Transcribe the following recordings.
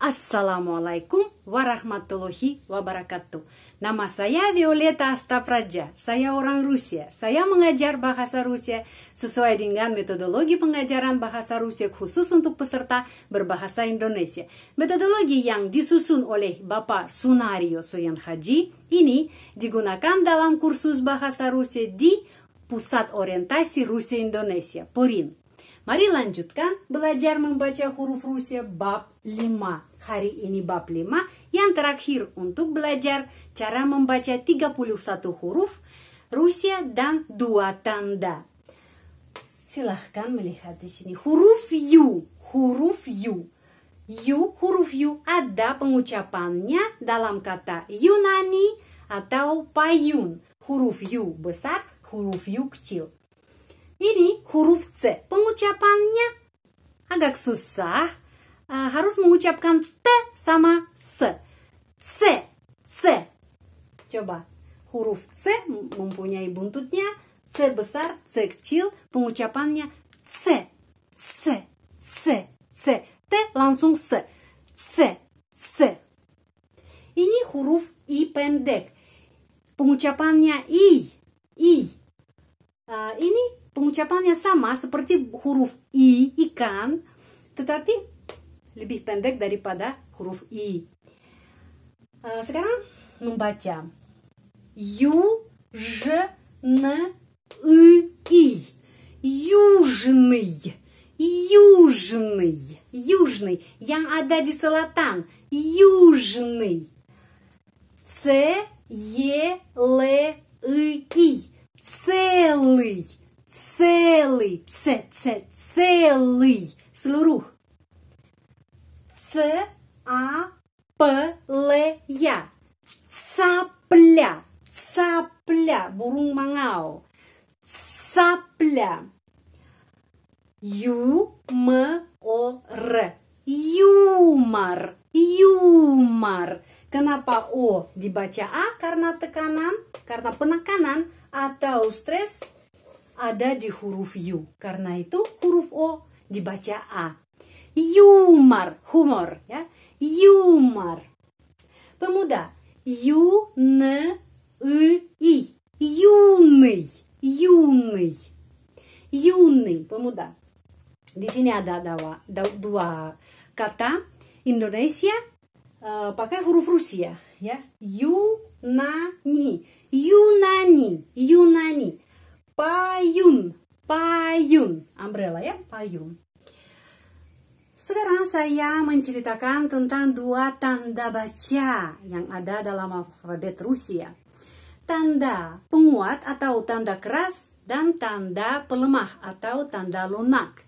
Assalamualaikum warahmatullahi wabarakatuh. Nama saya Violeta Astapraja. Saya orang Rusia. Saya mengajar bahasa Rusia sesuai dengan metodologi pengajaran bahasa Rusia khusus untuk peserta berbahasa Indonesia. Metodologi yang disusun oleh Bapak Sunario Soyan Haji ini digunakan dalam kursus bahasa Rusia di Pusat Orientasi Rusia Indonesia, PORIN. Mari lanjutkan belajar membaca huruf Rusia bab 5. Hari ini bab lima yang terakhir untuk belajar cara membaca 31 huruf Rusia dan dua tanda. Silahkan melihat di sini huruf U, huruf U. U, huruf U ada pengucapannya dalam kata Yunani atau payun. Huruf U besar, huruf U kecil. Ini huruf C, pengucapannya agak susah Eh, harus mengucapkan T sama S. C, C. Coba, huruf C mempunyai buntutnya C besar, C kecil, pengucapannya C, C, C, C. T langsung c C, C. Ini huruf I pendek. Pengucapannya I, I. Uh, ini pengucapannya sama seperti huruf I, ikan, tetapi lebih pendek daripada huruf I. Uh, sekarang membaca. Ю, Ж, Н, И, И. Южный. Южный. Южный. Yang ada di selatan. Южный. С, Е, Л, И, И. Целый. Целый. Ц, Ц, целый. Seluruh. C-A-P-L-Y. Capля. Burung mangau. Capля. Юмор. Юмор. Юмор. Kenapa O dibaca A? Karena tekanan, karena penekanan atau stres ada di huruf U. Karena itu huruf O dibaca A. юмор, хумор, ja? юмор. Памуда. Ю, н, и, и. Юный, юный. Юный, памуда. Di sini ada dua, dua kata Indonesia uh, pakai huruf Rusia ya. Yunani, Yunani, Yunani. Payun, payun, umbrella ya, payun. Sekarang saya menceritakan tentang dua tanda baca yang ada dalam alfabet Rusia. Tanda penguat atau tanda keras dan tanda pelemah atau tanda lunak.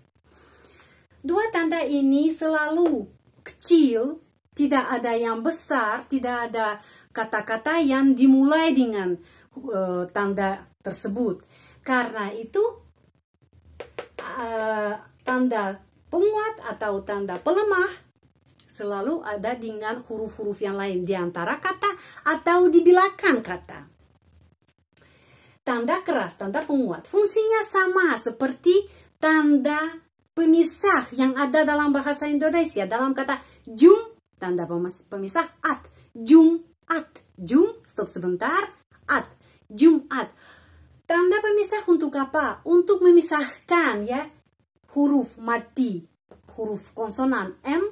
Dua tanda ini selalu kecil, tidak ada yang besar, tidak ada kata-kata yang dimulai dengan uh, tanda tersebut. Karena itu uh, tanda penguat atau tanda pelemah selalu ada dengan huruf-huruf yang lain di antara kata atau di belakang kata. Tanda keras, tanda penguat. Fungsinya sama seperti tanda pemisah yang ada dalam bahasa Indonesia. Dalam kata jum, tanda pemisah at. Jum, at. Jum, stop sebentar, at. jum at Tanda pemisah untuk apa? Untuk memisahkan ya huruf mati, huruf konsonan M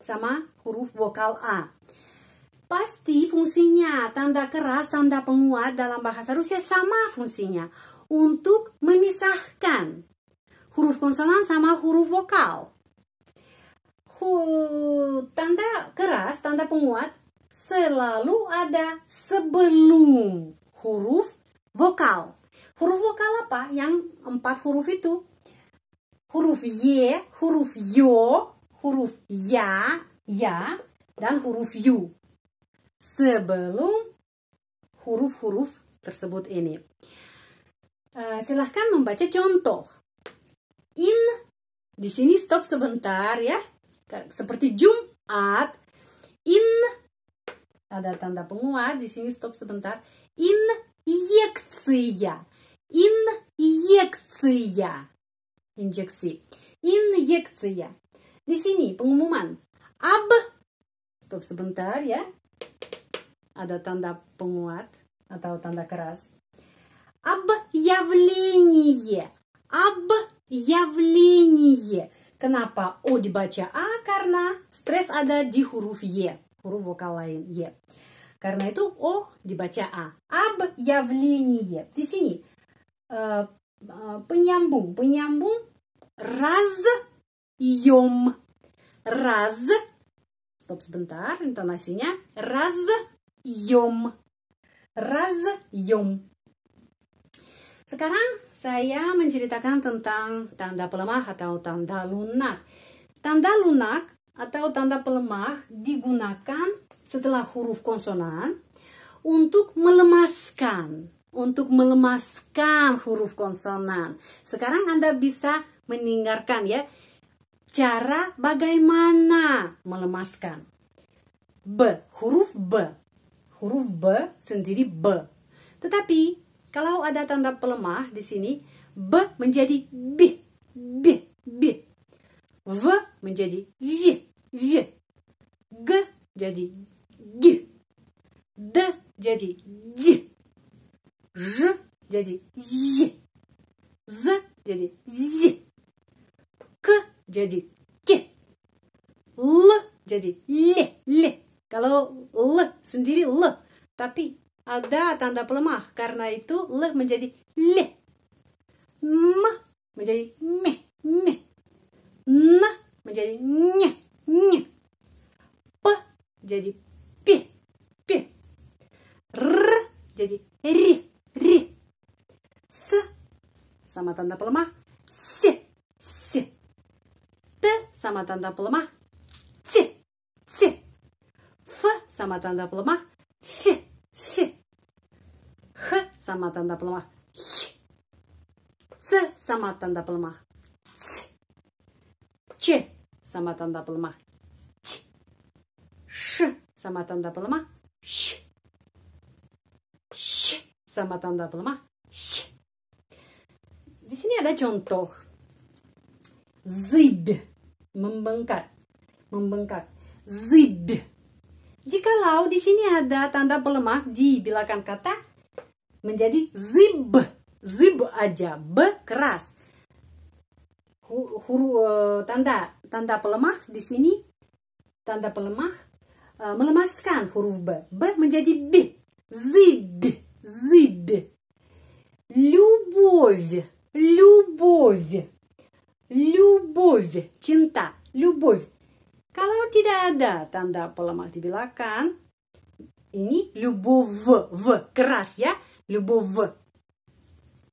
sama huruf vokal A. Pasti fungsinya tanda keras, tanda penguat dalam bahasa Rusia sama fungsinya untuk memisahkan huruf konsonan sama huruf vokal. Hu, tanda keras, tanda penguat selalu ada sebelum huruf vokal. Huruf vokal apa? Yang empat huruf itu huruf Y, huruf Yo, huruf Ya, Ya, dan huruf Yu. Sebelum huruf-huruf tersebut ini. Uh, silahkan membaca contoh. In, di sini stop sebentar ya. Seperti Jumat, in, ada tanda penguat, di sini stop sebentar. In, In, Инъекция. Injeksi. Injekcija. Di sini pengumuman. Ab. Stop sebentar ya. Ada tanda penguat atau tanda keras. Объявление. Объявление. Kenapa O dibaca A? Karena stres ada di huruf Y. Huruf vokal lain Y. Karena itu O dibaca A. Объявление. Di sini uh, Eh, penyambung. Penyambung raz yom. Raz stop sebentar, intonasinya raz yom. raz yom. Sekarang saya menceritakan tentang tanda pelemah atau tanda lunak. Tanda lunak atau tanda pelemah digunakan setelah huruf konsonan untuk melemaskan untuk melemaskan huruf konsonan. Sekarang Anda bisa mendengarkan ya cara bagaimana melemaskan. B, huruf B. Huruf B sendiri B. Tetapi kalau ada tanda pelemah di sini B menjadi B, B, B. V menjadi Y, Y. G jadi G. D jadi G. Ж jadi Y. Z jadi Y. K jadi K. L jadi L. L. Kalau L sendiri L. Tapi ada tanda pelemah. Karena itu L menjadi L. M menjadi me, me, n menjadi ny ny p jadi p p r jadi r sama tanda pelemah si si d sama tanda pelemah si si f sama tanda pelemah fi fi h sama tanda pelemah h c sama tanda pelemah c c sama tanda pelemah c sh sama tanda pelemah sh sh sama tanda pelemah di sini ada contoh. zib, membengkak, membengkak. Zid. Jikalau di sini ada tanda pelemah di belakang kata menjadi zib, zib aja, be keras. Huru uh, tanda tanda pelemah di sini tanda pelemah uh, melemaskan huruf b, b menjadi b, zib, zib, Любовь. любовь. Любовь. Cinta. Любовь. Kalau tidak ada tanda pelemah di belakang, ini любовь. В. Keras ya. Любовь.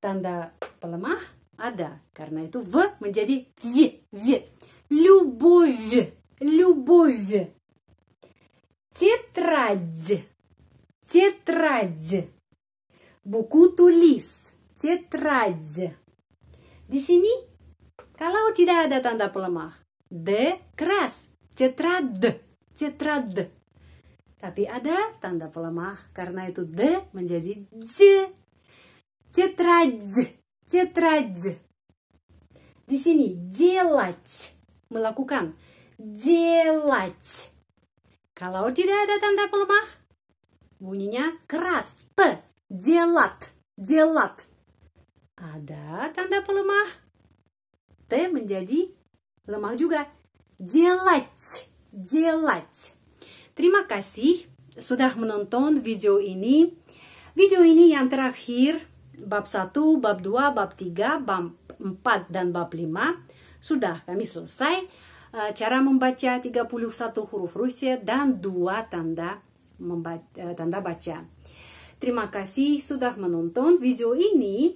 Tanda pelemah ada. Karena itu V menjadi V. V. Любовь. Любовь. Тетрадь. Тетрадь. Буку тулис. Тетрадь. Di sini, kalau tidak ada tanda pelemah, D keras, cetrad, cetrad. Tapi ada tanda pelemah karena itu D menjadi z, cetrad, cetrad. Di sini, делать, melakukan. Делать. Kalau tidak ada tanda pelemah, bunyinya keras. P, делать, делать ada tanda pelemah. T menjadi lemah juga. Jelat, jelat. Terima kasih sudah menonton video ini. Video ini yang terakhir, bab 1, bab 2, bab 3, bab 4, dan bab 5. Sudah kami selesai eh, cara membaca 31 huruf Rusia dan dua tanda membaca, eh, tanda baca. Terima kasih sudah menonton video ini.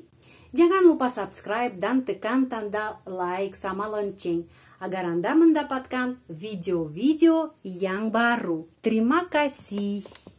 Jangan lupa subscribe dan tekan tanda like sama lonceng agar Anda mendapatkan video-video yang baru. Terima kasih.